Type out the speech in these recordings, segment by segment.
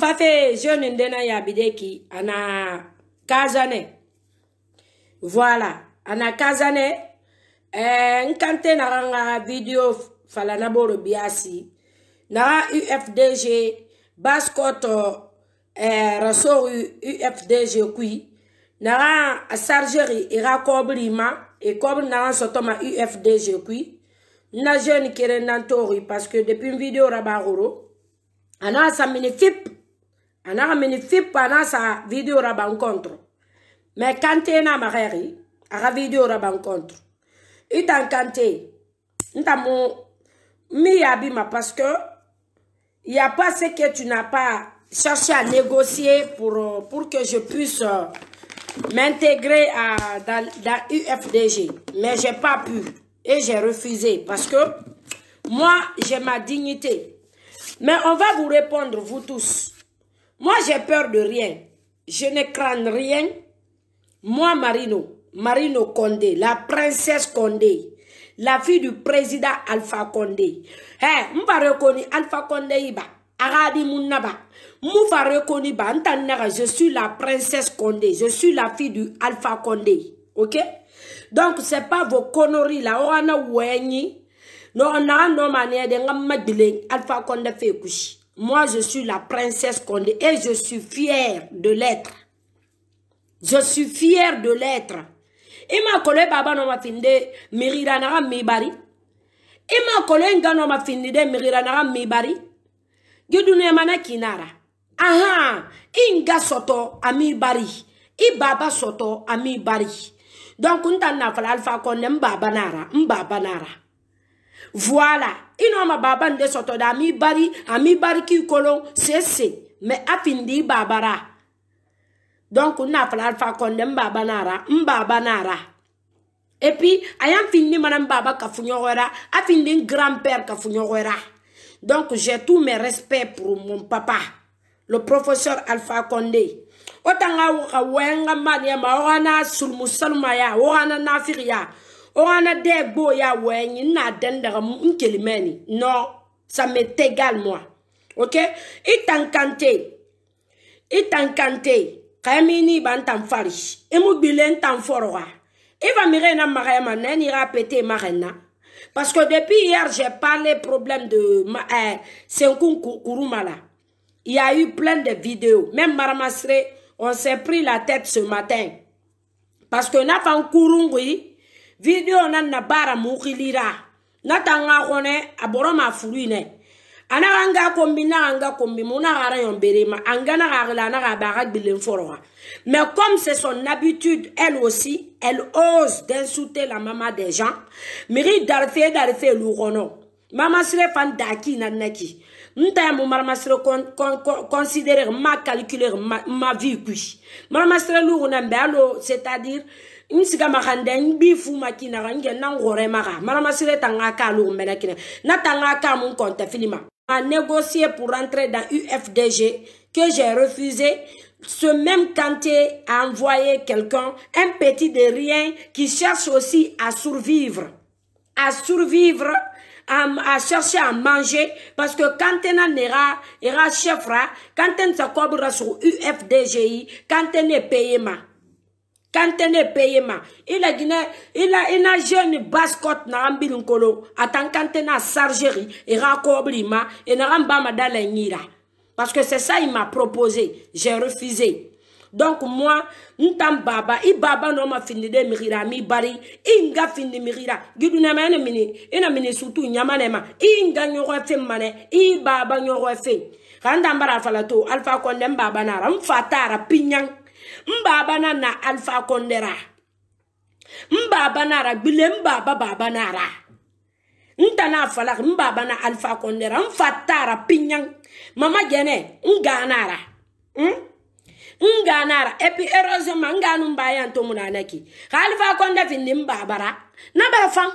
mfafe jeune ndena ya bideki ana kazane voilà ana kazane eh, nkante naranga video fala naboro biasi nara ufdg baskoto eh, rasoru ufdg kui nara sargeri ira kobri ma e kobri nara sotoma ufdg kui na jeune kere nantori parce que depuis video rabagoro ana samini fipe une fille pendant sa vidéo ra rencontre, mais à la vidéo vidéo video ra bancontre itan Canté, nta mis mi abîme parce que il n'y a pas ce que tu n'as pas cherché à négocier pour, pour que je puisse euh, m'intégrer dans, la UFDG. Mais j'ai pas pu et j'ai refusé parce que moi, j'ai ma dignité. Mais on va vous répondre, vous tous. Moi, j'ai peur de rien. Je ne crains rien. Moi, Marino, Marino Condé, la princesse Condé, la fille du président Alpha Condé. Eh, m'a reconnu Alpha Condé iba. Aradi Mounaba. va reconnu ba. je suis la princesse Condé. Je suis la fille du Alpha Condé. Ok? Donc, n'est pas vos conneries là. On a ouéni. Non, on a un nom. à Alpha Condé fait couche. Moi, je suis la princesse Konde et je suis fière de l'être. Je suis fière de l'être. Et ma collègue baba no mafinde miriranaga mibari. ma collègue nga no mafinde miriranaga mibari. Gidunia mana kinara. Aha, nga soto amibari. Baba soto bari. Donc, on fala alpha konde Baba nara, mbaba nara. voilà inoma baban de soto da mi bari ami bari ki kolon sese me afindi babara donc na fala alfa konde mbaba nara mbaba nara et puis ayam fini madame baba kafunyogora afindi grand-père kafunyogora donc j'ai tous mes respects pour mon papa le professeur alpha condé otanga ka wenga mania ma wana sulmusalmaya wana nafiria on de boya wen na dendera mkelimeni. Non, ça m'est égal moi. Ok? Et t'encanté. Et t'encanté. Kamini ban tan farish. Et moubilen tan forwa. Eva va mirena marema nen ira pété marena. Parce que depuis hier, j'ai parlé problème de euh, Senkoun kurumala. Il y a eu plein de vidéos. Même Maramassé, on s'est pris la tête ce matin. Parce que Nafan Kouroungui, video nan na bara mukhilira natanga khone aboroma furine. anaga nga kombi naga anga kombi mu naga yon berema anga angana gila baga mais comme c'est son habitude elle aussi elle ose d'insulter la maman des gens miri darfe darfe lugono mama serait fan daki nan naki nta mu maman sire considérer ma calculer ma, ma vie puis maman sere lugona mbalo c'est-à-dire n siga mbifu n dɛ nangore ma k'i naga n gɛ na n ɣɔrɛ maga manamasire ta n ka ka lu mɛnɛ kinɛ ma a pour rentrer dans UFDG que j'ai refusé ce même Kanté a envoyé quelqu'un, un petit de rien, qui cherche aussi à survivre. À survivre, à, à chercher à manger. Parce que Kanté n'ira, ira chefra, Kanté ne s'accordera sur UFDGI, Kanté n'est payé ma. kantene peye ma ila gine ila ina jeune bascot naxa mbili nkolo atan kantene a sargerie ixa kobli ma inaxa mbama da la ɲira parce que c'est ça il m'a proposé j'ai refusé donc moi ntan baba i baba no ma fini de mirira mi bari i nga fini mirira giduna ma ene mini ina mini sutu nyama ne ma i nga nyoro fe mane i baba nyoro fe randa mbara fala to alfa ko nem baba na ram fatara pinyang mba abana na alfa kondera mba abanara gbile mba ababa abanara na afalak mba abana alfa kondera mfatara pinyang mama jene nganara hmm? nganara epi erosema nganu mbaya ntomunanaki alfa konda di mba abara na ba fang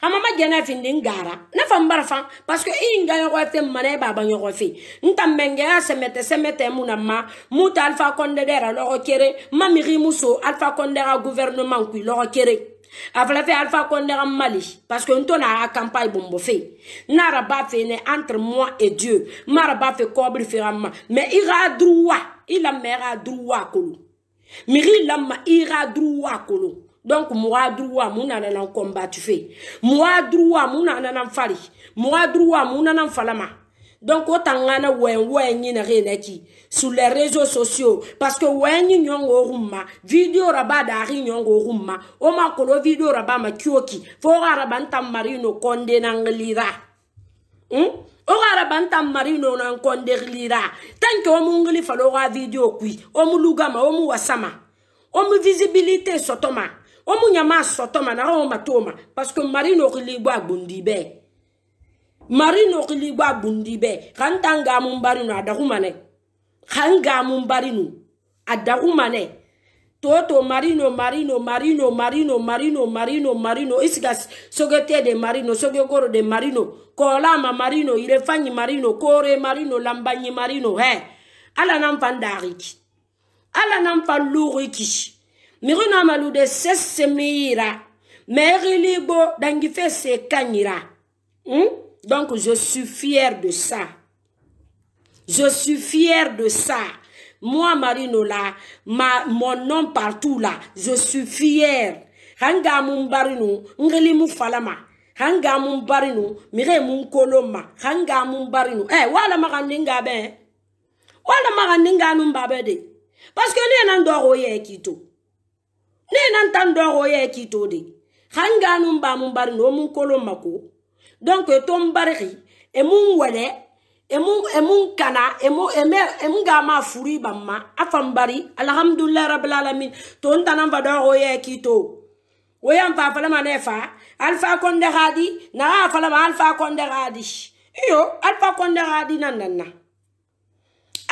kama ma jana fin din gara na fam barfa parce que in ga yogo fe mane baba yogo fe ntam menge ya semete semete e muna ma muta alfa konde dera logo kere mami rimuso alfa konde ga gouvernement ku logo kere afala fe alpha kondera mali parce que ntona a campagne bombo fe nara ba fe ne entre moi et dieu mara ba fe kobri fe amma mais ira droit il a mera droit kolo miri lamma ira droit kolo donc mwa duruwa mun nana na combat fe mwa duruwa mun nana na fari mwa duruwa mun nana falama donc o tangana wɛn wɛn ɲi na re na ki sur les réseaux sociaux parce que wɛn ɲi ɲɔngo rumma video raba da ri ɲɔngo rumma o ma kolo video raba ma kioki fo raba nta marino konde na nglira hmm? o ka araba n tan mari no na n kɔnderilira tanke o mu ngili falo o ka video kui o mu lugama o mu wasama o mu visibilité sɔtɔma omunye amasotho mana awomatoma parceke mari nokiligwa agbundibe mari nokiligwa agbundibe kantangamun barinu adagumane kangamun barinu adagumane toto marino marino marino marino marino marino marino isigas sogete de marino sogegoro de marino kolama marino irefanyi marino kore marino lambanyi marino he ala nan fan dariki ala nan fan luriki migona malude sesemiyira meerilibo dangife se kaɲira hmm? donc je suis fier de ça je suis fier de ça moi marino la ma, mon nom partout là je suis fier hanga mun barinu ngeli mu falama hanga mun barinu mire mun koloma hanga mun barinu eh wala magandi nga be wala magandi nga num babe de parce que ne nan do roye kito ne nan tan doxo ye kiito de xan ganum bamu bari no mun kolo mako donc e ton barixi e mun wale e, e mun kana emun e gama furi bamma a fan bari alhamdulilai rabilalamin ton tanan fa doxo ye kiito woyan fa falama ne fa alfa konde xadi naxa falama alfa konde xadi iyo alfa konde xadi nan nanna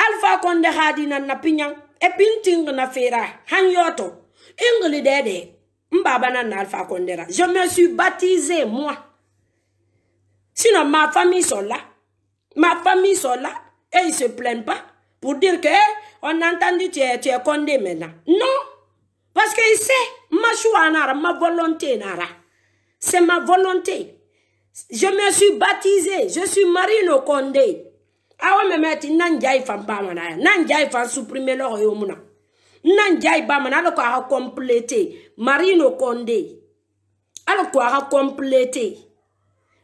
alfa konde xadi nanna piñang e pintinxina fera xan yooto Je me suis baptisé, moi. Sinon, ma famille sont là. Ma famille sont là. Et ils ne se plaignent pas pour dire que, on a entendu, tu tu es condé maintenant. Non. Parce qu'ils savent, ma choix, ma volonté, nara. C'est ma volonté. Je me suis baptisé. Je suis Marino Condé. Ah ouais, mais maintenant, je suis fan, supprimer leur royaume. nan jai ba mana ala ko a complété marino condé ala ko a complété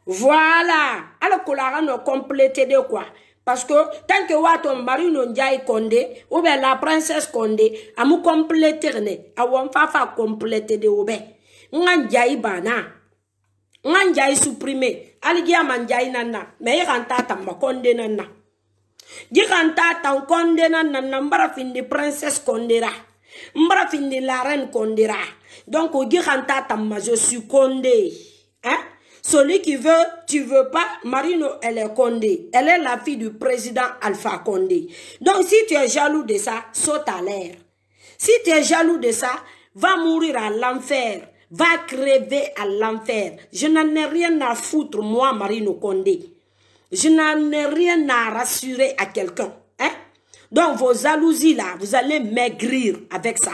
voilà ala ko la no complété de quoi parce que tant que wato marino njai condé ou bien la princesse condé amu complété ne awon fa fa complété de obe nan jai bana nan jai supprimer aligia man jai nanna mais ranta tamba condé nanna de princesse Kondera. fini la reine Kondera. Donc je suis condé. Hein? Celui qui veut, tu veux pas, Marino, elle est Condé. Elle est la fille du président Alpha Condé. Donc si tu es jaloux de ça, saute à l'air. Si tu es jaloux de ça, va mourir à l'enfer. Va crever à l'enfer. Je n'en ai rien à foutre, moi, Marino Condé. Je n'en ai rien à rassurer à quelqu'un. Hein? Donc vos jalousies là, vous allez maigrir avec ça.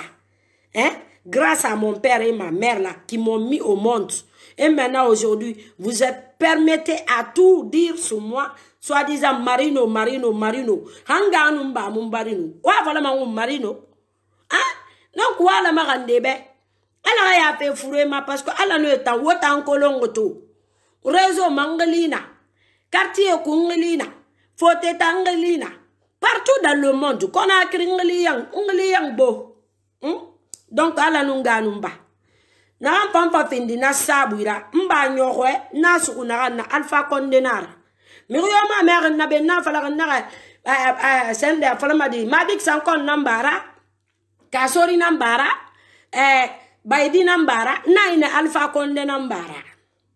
Hein? Grâce à mon père et ma mère là, qui m'ont mis au monde. Et maintenant aujourd'hui, vous êtes permettez à tout dire sur moi, Soit disant Marino, Marino, Marino. Hanga anumba mumbarino. quoi voilà mon Marino. Hein? la marandebe? magandebe. Allah ya fait fourer ma parce que Allah ne est en kolongo tout. Réseau mangalina. quartier kunglina ta ngelina partout dans le monde konakri ngliyang ngliyang bo hmm? donc ala nunganu mba pam panpa findi na sabuira mba ñoxoe na sugunaxan na alpha mi mixu ma mère na ben na falaxin naxe eh, eh, eh, sende a falamadi madik sankon na mbara kasori na mbara eh, baydi na mbara na ina alpha condenar na mbara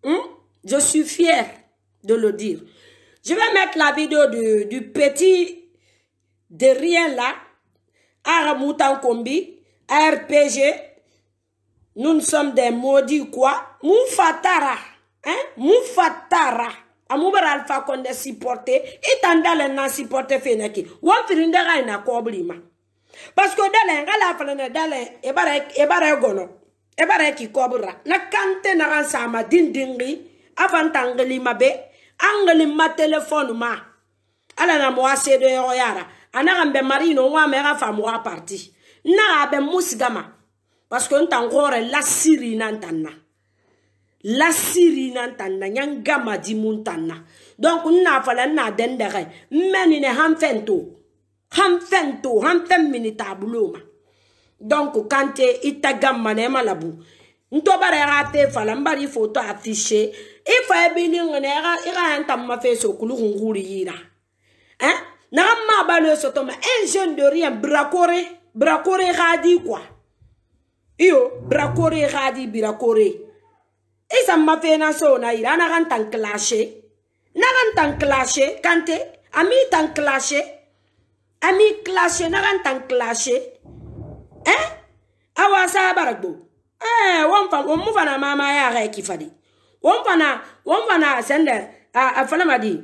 hmm? je suis fier de le dire. Je vais mettre la vidéo du, du petit de rien là, Aramoutan Kombi, RPG. nous, nous sommes des maudits quoi. Moufatara, hein, Moufatara. amubar alfa konde supporter itandale na supporter finaki. one ga ina koblima parce que dale ngala falana dale ebare ebare gono ebare ki kobra na kante na din dingri. Avant be angelim ma telefone ma ala na mɔgɔ seedoyɔrɔ yara ana ka bɛn mari no wa mɛ ka fa mɔgɔ parti na ka bɛn musiga ma parce que n tan kɔrɛ lasiri na n tan na lasiri na n tan na nyɛ n gama di mun tan na donc n na fala n na dɛn dɛgɛ n mɛ nin ne han fɛn to han fɛn to han fɛn mini taabolo ma donc kante i ta gama nɛma labu photo ntobara yaka tevala mbala ifoto afishe ifa ebilingene ikayanta e e mmafeso kulukunguliyila hein naka sotoma. un e jeune de rien brakore brakore ikadi quoi. iyo brakore ikadi brakore isa mmafena na yila anakanta nklashe clashé, nklashe kante clashé, Kanté, ami clashé, clashe nakanta clashé. hein Awa bara gbo eh wonfa wonfana mama ya ga kifadi wonfana wonfana sender a falama di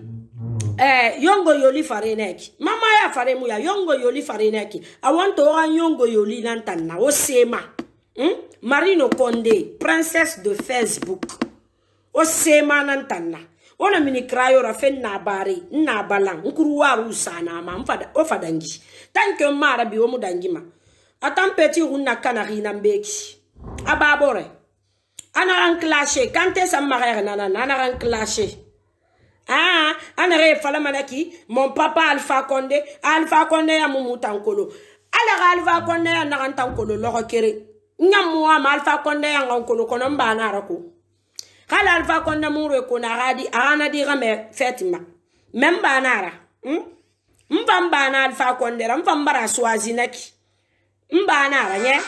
eh yongo yoli fare neki mama ya fare mu ya yongo yoli fare neki i want to ran yongo yoli nantan na o sema hmm? marino konde princesse de facebook o sema nantan na wona mini krayora fen na bari na balan nkuru waru sana ma mfada o fadangi thank you mara bi o mudangi ma atampeti hunna kana hina mbeki ababore anaran clashe kante sammarere nanana anaran clashe ah anare fala manaki mon papa alpha konde alpha konde ya mumu tankolo ala ga alpha konde ya nagan tankolo logo kere nyamu wa ma alpha konde ya ngankolo kono mbana rako kala alpha konde mure ko na gadi ana di game fatima mem banara hmm? mbambana alpha konde ra mbambara swazi naki mbanara nye yeah?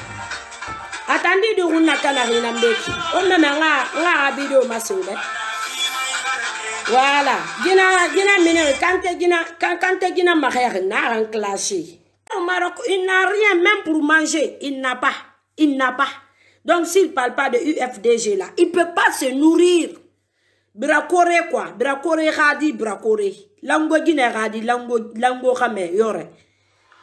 attendez de vous go rien tala hena mbeki o nnana nga gabedi o masole wala gina gina mine kante gina kante gina magere na ran classé au Maroc il n'a rien même pour manger il n'a pas il n'a pas donc s'il parle pas de UFDG là il peut pas se nourrir bracoré quoi bracoré radi bracoré lango gina radi lango lango xame yore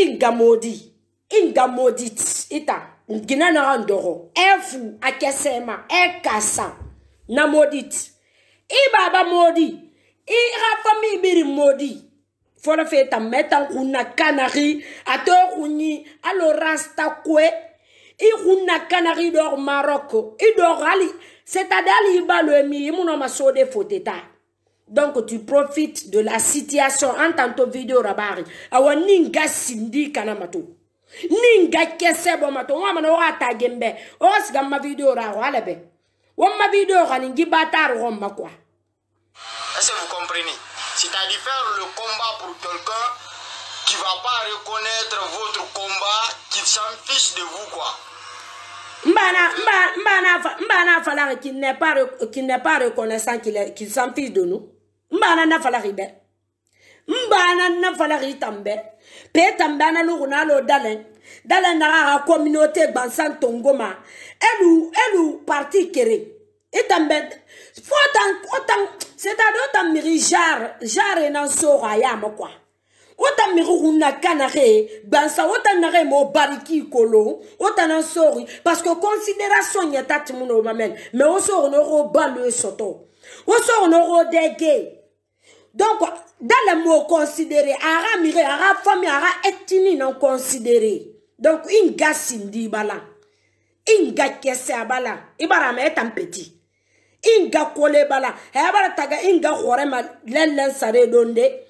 ingamodi ingamodit ita gina na ndoro efu akesema ekasa na modit ibaba modi irafa mibiri modi fɔlɔ fɛ ta mɛta kunna kanari a tɔ kunni alo rasta koe i kunna kanari dɔgɔ marɔk i dɔgɔ hali c'est à dire hali i balo ye min i munɔ ma so de fo tɛ taa Donc tu profites de la situation en tant que video rabari. Awa ninga sindi kanamato. Ninga mato. Wa mana wa tagembe. Os gamma video ra wala be. ma video ra ningi batar wamma quoi. Est-ce que vous comprenez C'est-à-dire faire le combat pour quelqu'un qui va pas reconnaître votre combat, qui s'en fiche de vous quoi. Mbana, mbana, mbana, mbana, qui n'est pas, pas reconnaissant, qui s'en fiche de nous. mbana nafalagi bɛ mbana nafalagi tan bɛ pee tan bɛ ana lugu na lo dalen dalen naga ga communauté gbansan tongo ma elu elu parti kere i tan bɛ fo tan o tan c'est à dire o tan miri genre genre na sogo a y'a ma quoi o ta miri kun na ka na ge gbansa o ta na ge mo bariki kolo o ta na sogo parce que considération ɲɛta timu n'o ma mɛn mais o sogo n'o ko ba n'o ye sɔtɔ o sogo n'o ko dɛ gay donc dans le mot considérer ara mire ara famille ara etini non considérer donc inga sindi bala inga kese abala ibara me etam petit inga kole bala ebara taga inga hore ma lelen sare donde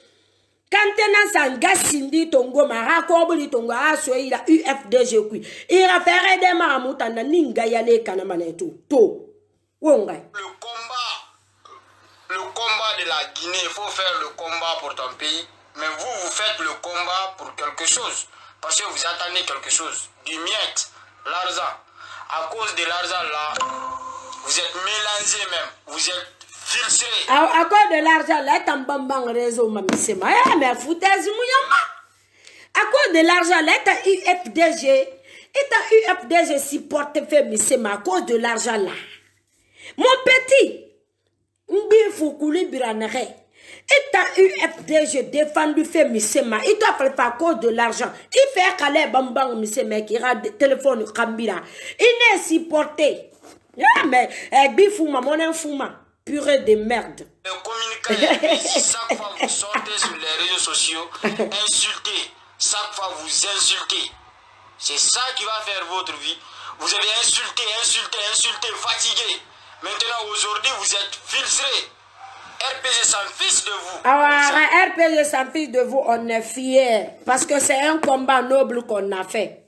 Contenance en gasindi tongo mara kobuli tongo aso ila UFDG kui. Ira fere de maramouta na ninga yale kanamane tout. Tout. Wongai. Le le combat de la Guinée, il faut faire le combat pour ton pays, mais vous, vous faites le combat pour quelque chose, parce que vous attendez quelque chose, du miette, l'argent. À cause de l'argent là, vous êtes mélangé même, vous êtes filtré. À, cause de l'argent là, t'en bambang réseau, Eh, mais foutaise mouyama. À cause de l'argent là, t'as UFDG, et t'as UFDG si porte fait, C'est à cause de l'argent là. Mon petit, et t'as UFD, je défends lui tu Missema. Il doit faire à cause de l'argent. Il fait caler Bambang misema qui a téléphone Kambira. Il n'est supporté. Ah, mais, eh, Bifouma, mon infouma. Purée de merde. Le communiqué, chaque fois vous sortez sur les réseaux sociaux, insultez. Chaque fois vous insultez. C'est ça qui va faire votre vie. Vous avez insulté, insulté, insulté, fatigué. Maintenant, aujourd'hui, vous êtes filtrés. RPG s'en fiche de vous. Ah, ah, ah, RPG s'en fiche de vous, on est fiers. Parce que c'est un combat noble qu'on a fait.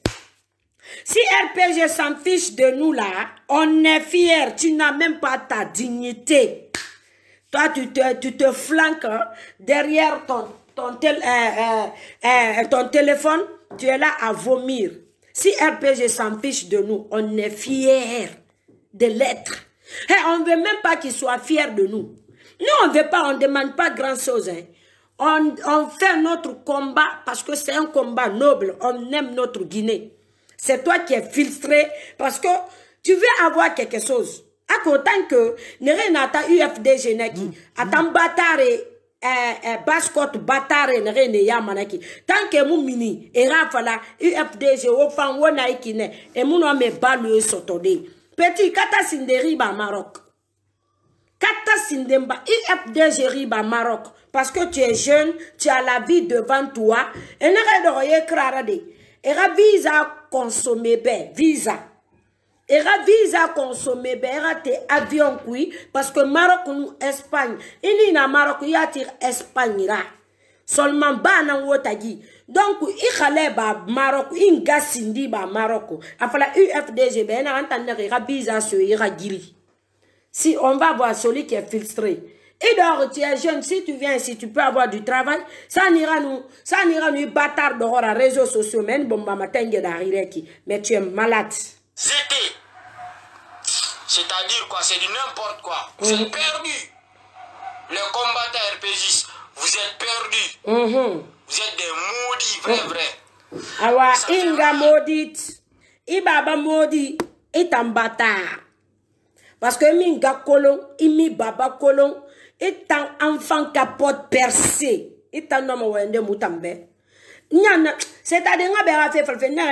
Si RPG s'en fiche de nous là, on est fiers. Tu n'as même pas ta dignité. Toi, tu te, tu te flanques hein, derrière ton, ton, euh, euh, euh, ton téléphone. Tu es là à vomir. Si RPG s'en fiche de nous, on est fiers de l'être. Hé, on ne veut même pas qu'ils soient fiers de nous. Nous, on ne veut pas, on ne demande pas grand chose. Hein. On, on, fait notre combat parce que c'est un combat noble. On aime notre Guinée. C'est toi qui es filtré parce que tu veux avoir quelque chose. À autant que Nata UFDG Naki, mm, mm. Atam Batare, eh, eh, Baskot Batare Nerene Yamanaki, tant que mon mini, et Rafala, UFDG, Ofan Wonaikine, et mon homme est balle sotodé. petit kata sinderi ba Maroc. Kata sindemba IFD riba Maroc. Parce que tu es jeune, tu as la vie devant toi. Et ne redoye krarade. Era visa consommer ben, visa. Era visa consommer ben, era te avion kui. Parce que Maroc nous Espagne. Ini na Maroc ya tir Espagne ra. Seulement ba nan wotagi. donc Maroc, xale b'a b'a Maroc. a ufdg Il y a ta y a ka biza si on va voir celui qui est filtré Et donc, tu es jeune, si tu viens si tu peux avoir du travail. Ça n'ira nous, ça n'ira nous bâtard dehors à réseaux sociaux. Mais bon, bah, matin, Mais tu es malade. C'était. C'est-à-dire quoi, c'est du n'importe quoi. Mhm. Vous mmh. êtes perdu. Les combattants RPG, vous êtes perdus. Mmh. Vous êtes des maudits, vrai, oh. vrai. Awa, Inga maudite. Ibaba maudit. Et un bâtard. Parce que Minga colon, mi Baba colon, est un enfant capote percé. Est un homme wende moutambe. Nyana, c'est-à-dire, n'a pas fait, pas fait, n'a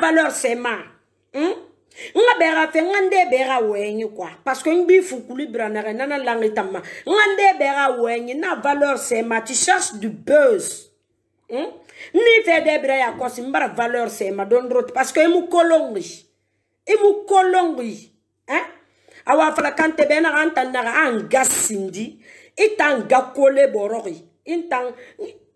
valeur c'est n'a pas nga bɛga fɛ nga nde bɛga wɛnyi kwa paske n b'i fu kuli biranagɛ nana langi tama nga nde bɛga wɛnyi na valeur c'est ma tu cherches du buzz hmm? ni fɛ dɛ bira ya kɔsi n bara valeur c'est ma don dɔrɔn paske i e mu kolongi i e mu kolongi hein? awa fala kante bɛ naga an ta naga an ga sindi i t'an ga kole bɔrɔgi i t'an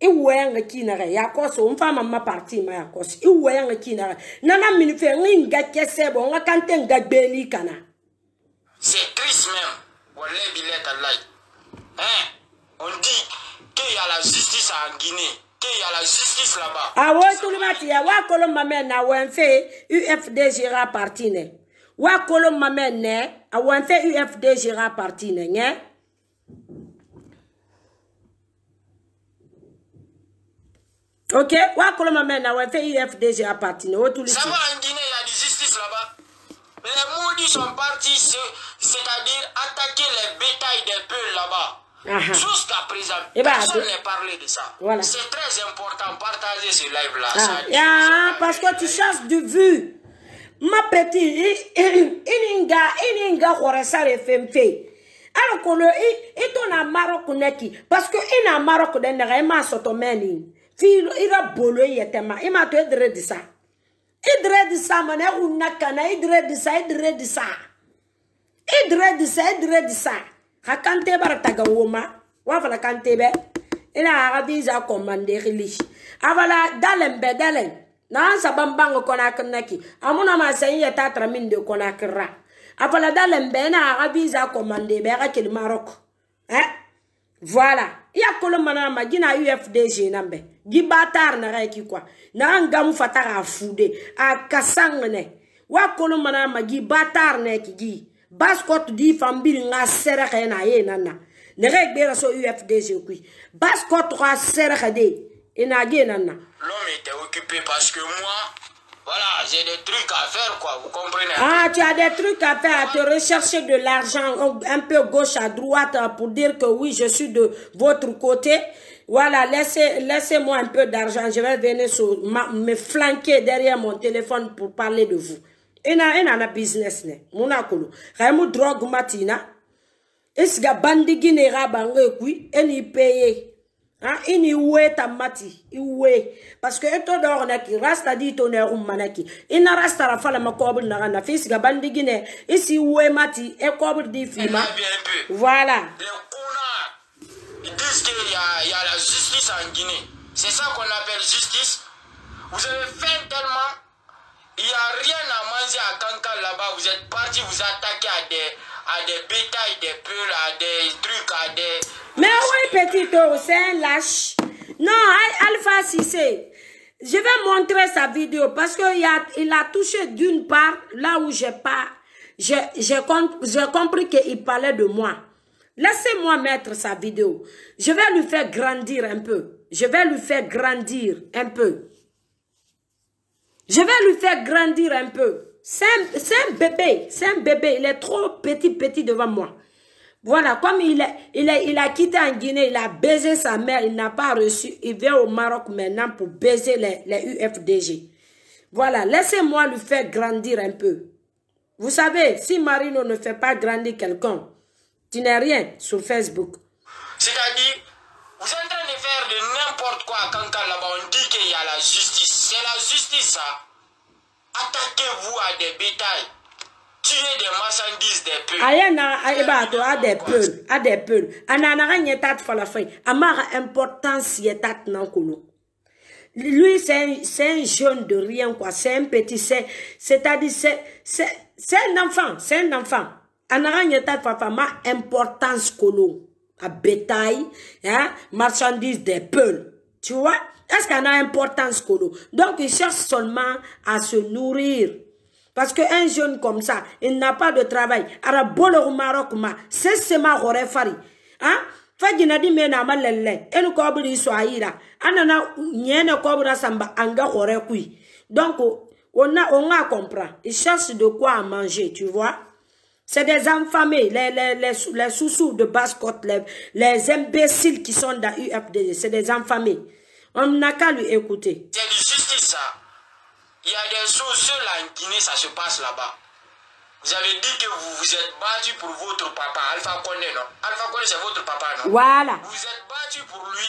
iwayanga kinara yakoso umfama mapartima yakoso iwayanga kinara nana minife nginga kesebo nga kante nga gbeli kana c'est triste même wallahi billahi tallahi hein on dit qu'il y a la justice en Guinée qu'il y a la justice là-bas awo tulibati ya wa kolomba men na wenfe UFDG ra partine wa kolomba men ne awenfe UFDG ra partine nge Ok, wakolo ma mena ouais fait IFDG à partir. Ça va en Guinée, il y a du justice là-bas. Mais les maudits sont partis, c'est-à-dire attaquer les bétails des peuples là-bas. Jusqu'à présent, eh bah, personne parlé de ça. Voilà. C'est très important, partager ce live-là. Ah. parce que tu chasses de vue. Ma petite, ininga, ininga, fait ça. Alors qu'on le, et ton a Maroc Parce que y a Maroc d'ennerai, ma sotomeni. filo ira bolo e yetema ima e to edre disa edre disa mane runna e kana edre disa edre disa edre disa edre disa ha kante barata ga woma wa fala kante be ina ha visa commande rili avala dalen be dalen na ansa bambang kona kanaki amuna ma sai yeta tra min de kona kra avala dalen be na ha visa commande be ga kelmarok hein eh? voilà iya kolo mana ma gina ufdg nambe gi batar na ga ki kwa na nga mu fata ga fude a kasang ne wa kolo mana ma gi batar ne ki gi baskot di fambil nga sere ga na ye na na ne ga gbe so ufdg ku baskot ga sere ga de ina e ge na na l'homme était occupé parce que moi Voilà, j'ai des trucs à faire, quoi, vous comprenez Ah, tu as des trucs à faire, à te rechercher de l'argent, euh, un peu gauche à droite, euh, pour dire que oui, je suis de votre côté. Voilà, laissez-moi un peu d'argent, je vais venir sur, me flanquer derrière mon téléphone pour parler de vous. y a un business ne matina Hein? ini uwe tamati iwe parce que eto dor na ki rasta di to ne rum manaki ina rasta ra fala ma kobul na na fis ga bandigi Ici, isi uwe mati e cobre di fima voilà ils disent qu'il y, il y a la justice en Guinée. C'est ça qu'on appelle justice. Vous avez faim tellement, il n'y a rien à manger à Kankan là-bas. Vous êtes parti vous attaquer à des, à des bétails, des pulls, à des trucs, à des... Mais oui, petit taureau, c'est un lâche. Non, Alpha Cissé, je vais montrer sa vidéo parce qu'il a, il a touché d'une part là où j'ai pas... J'ai compris qu'il parlait de moi. Laissez-moi mettre sa vidéo. Je vais lui faire grandir un peu. Je vais lui faire grandir un peu. Je vais lui faire grandir un peu. C'est un, bébé. C'est un bébé. Il est trop petit, petit devant moi. Voilà, comme il, est, il, est, il a quitté en Guinée, il a baisé sa mère, il n'a pas reçu. Il vient au Maroc maintenant pour baiser les, les UFDG. Voilà, laissez-moi lui faire grandir un peu. Vous savez, si Marino ne fait pas grandir quelqu'un, tu n'es rien sur Facebook. C'est-à-dire, vous êtes en train de faire de n'importe quoi quand on dit qu'il y a la justice. C'est la justice, ça. Attaquez-vous à des bétails. Tuez des marchandises des peuples. Aya na aiba to a des peuples, a des peuples. Ananara nyetat falafin. Amara importance yetat Lui, c'est un, jeune de rien, quoi. C'est un petit, c'est-à-dire, cest c'est c'est un enfant, c'est un enfant. Anara nyetat falafin, importance kolo. À bétail, hein, marchandises des peuples. Tu vois est-ce qu'il qu'elle a importance, Kolo Donc, il cherche seulement à se nourrir. Parce qu'un jeune comme ça, il n'a pas de travail. le Maroc, c'est ce que fari. Hein? fajina di me na malelle enu ko buri anana nyene ko samba anga hore kui donc on a on a comprend ils cherchent de quoi manger tu vois c'est des enfamés. les, les, les, les sous-sous de basse côte, les, les imbéciles qui sont dans UFDG, c'est des infamés. On n'a qu'à lui écouter. C'est justice, ça. Il y a des choses, là en Guinée, ça se passe là-bas. Vous avez dit que vous vous êtes battu pour votre papa, Alpha Condé, non Alpha Condé, c'est votre papa, non Voilà. Vous êtes battu pour lui.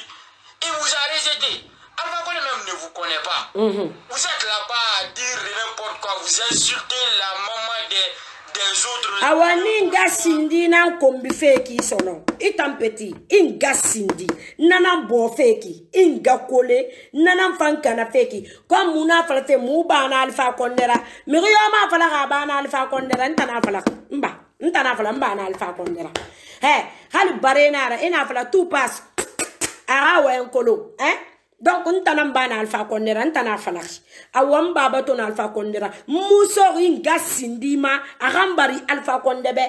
et vous a rejeté. Alpha Condé même ne vous connaît pas. Mhm. Vous êtes là-bas à dire n'importe quoi. Vous insultez la maman des awa ni n ga sindi na n kombi feki sɔnɔ i tan peti i n ga sindi nana bɔ feki i n ga kole nana fan kana feki ko mu na fala te mu bana alifa kɔndɛra migi yɔ ma fala ka bana alifa kɔndɛra n tana fala n ba n tana fala n bana alifa kɔndɛra hɛ hali bare nara i n'a fala tu pas a ka wɛ n kolo eh? donc n tana n bana alfa kɔndera n tana a falaki awa n baba to na alfa kɔndera musogi n ga sindima a ka n bari alfa kɔndɛbɛ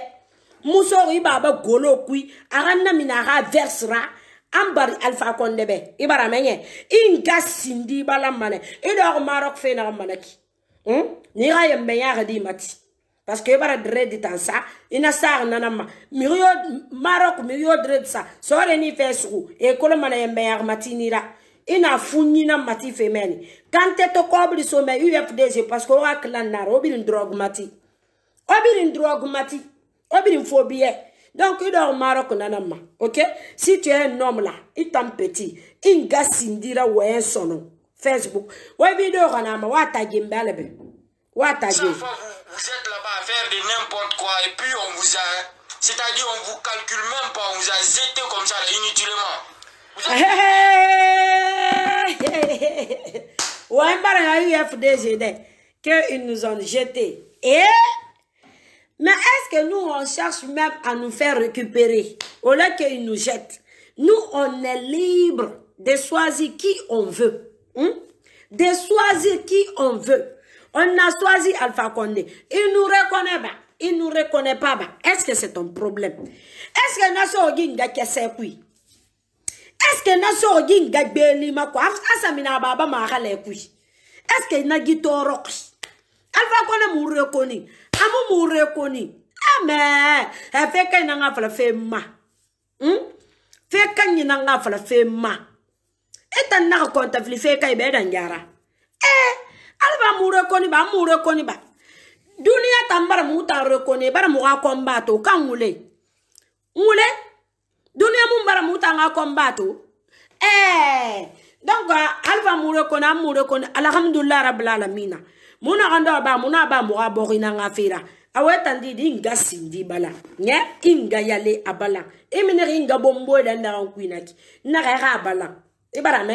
musogi i baba golo kui a ka na mina a ka vɛrisira an bari alfa kɔndɛbɛ i bara mɛ ɲɛ i n ga sindi bala manɛ i dɔgɔ marɔk fe na ka manɛki hmm? n'i ka yɛmɛya ka di mati parce que i bara dere di tan sa i na saag nana ma miri yo marɔk miri yo dere di sa sɔɔre ni fɛ sugu e kolo mana yɛmɛya ka mati ni la i n'a fu ɲina mati fɛ kante to kɔbiri so mɛ ufdc parce que o ka kila nara o biri drɔg mati o biri drɔg mati o biri fo biyɛ donc i dɔw maarɔ kunana ma ok si tu es un homme i tan petit i nga sindira wɛn sɔnɔ facebook wa i b'i dɔw ka ma waa ta jen bɛ ala bɛ waa ta jen. vous êtes là-bas à faire de n'importe quoi et puis on vous a c'est-à-dire on vous calcule même pas on vous a zété comme ça là inutilement. Vous êtes... Ah, y a eu que qu'ils nous ont jetés. Et mais est-ce que nous, on cherche même à nous faire récupérer au lieu qu'ils nous jettent Nous, on est libre de choisir qui on veut. Hein? De choisir qui on veut. On a choisi Alpha Condé. Il nous reconnaît pas. Il nous reconnaît pas. Est-ce que c'est un problème Est-ce que Nassau Oginga qui eske na sɔrɔ gi nga gbeli ma ko asa mina baba ma ka lɛ kui eske na gi tɔɔrɔ kui alifa kɔnɛ mu re koni amu mu re koni amɛ ɛfɛ ka ɲina nga fala fɛ ma hmm? fɛ ka ɲina nga fala fɛ ma e ta na ka kɔntafili fɛ ka i bɛ dan jara eh alifa mu re koni ba mu re koni ba duniya ta n bara mu ta re koni bara mu ka kɔn ba to ka n wule n wule duniɲa mun bara mu tanga konba to eh, donc alfa mure kono an mure kono alhamdulillah rabbil alamina mun na kan dɔ ba mun na ba mɔgɔ bɔgɔ ina ka feera awo tandi di nga sindi bala ɲɛ i nga yale a bala i mine ki nga bɔ n bɔ da ndaga ku ina ki naga ka a bala i bara mɛ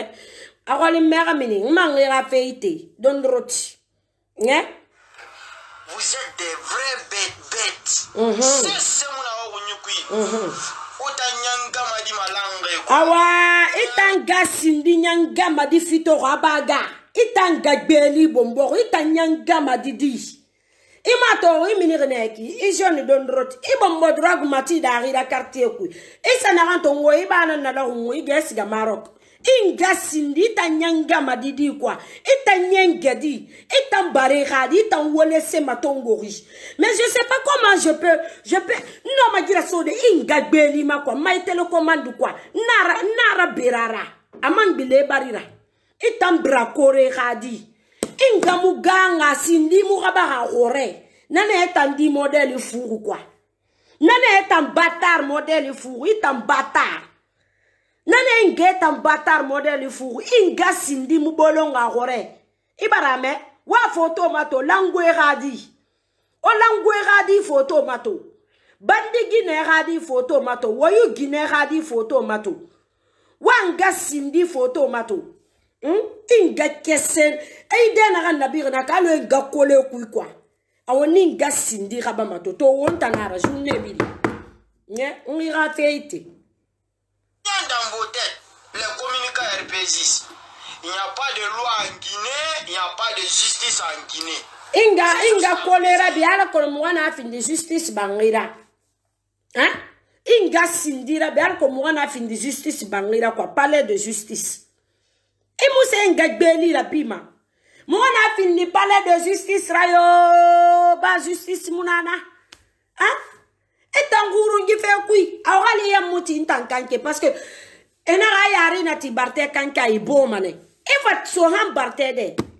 a kɔni mɛ ka mini n man ka fɛ i te don dɔrɔ ti ɲɛ. vous êtes des vrais bêtes bêtes. Mhm. c'est sɛmu na aw ko ɲugu ye. awa ga sindi nyangama di fitoro abaga itanga gbeli bomboro ita e nyangama di di ima e toro iminirneki e ijoni dondroti ibombo dragumati darida quartier kui isanarantongo ibananadagungo igesiga marok inga sindi ta nyanga madidi kwa ita nyengedi ita mbareradi ita wole se matongori mais je sais pas comment je peux je peux non ma magira sode inga ma kwa le commande kwa nara nara berara bile barira ita kore radi inga muganga sindi mugaba gore nana eta ndi modèle quoi, kwa Nane eta bâtard modèle fou. ita bâtard. nane ngeta mbatar modele fugu inga sindi mubolonga gore ibarame wa foto mato langwe gadi o langwe gadi foto mato bandi gine gadi foto mato wayu gine gadi foto mato wa nga sindi foto mato hmm? inga kesen aidena e ga nabiri na kalo inga kole kui kwa awo ni nga sindi ga bamato to wontanara jurne bili nye ngira feite vos têtes, les communicants RPG. Il n'y a pas de loi en Guinée, il n'y a pas de justice en Guinée. inga inga kolera bi ala ko mo wana fin de justice bangira hein inga sindira bi ala ko mo wana fin de justice bangira quoi parler de justice et mo se inga gbeli la pima mo wana a de parler de justice rayo ba justice mounana. hein et tanguru qui fait quoi awali ya muti ntankanke parce que ena ga yari na ti barte kan ka i bo mane e fa so han barte de